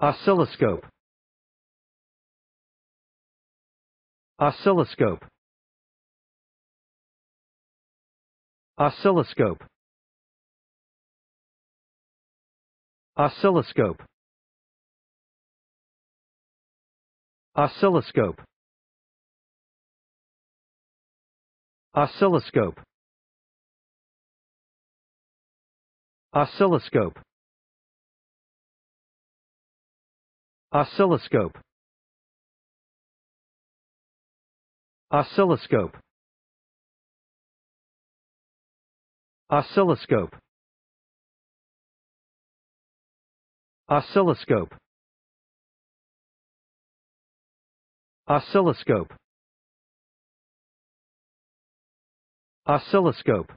Oscilloscope. Oscilloscope. Oscilloscope. Oscilloscope. Oscilloscope. Oscilloscope. Oscilloscope. oscilloscope oscilloscope oscilloscope oscilloscope oscilloscope oscilloscope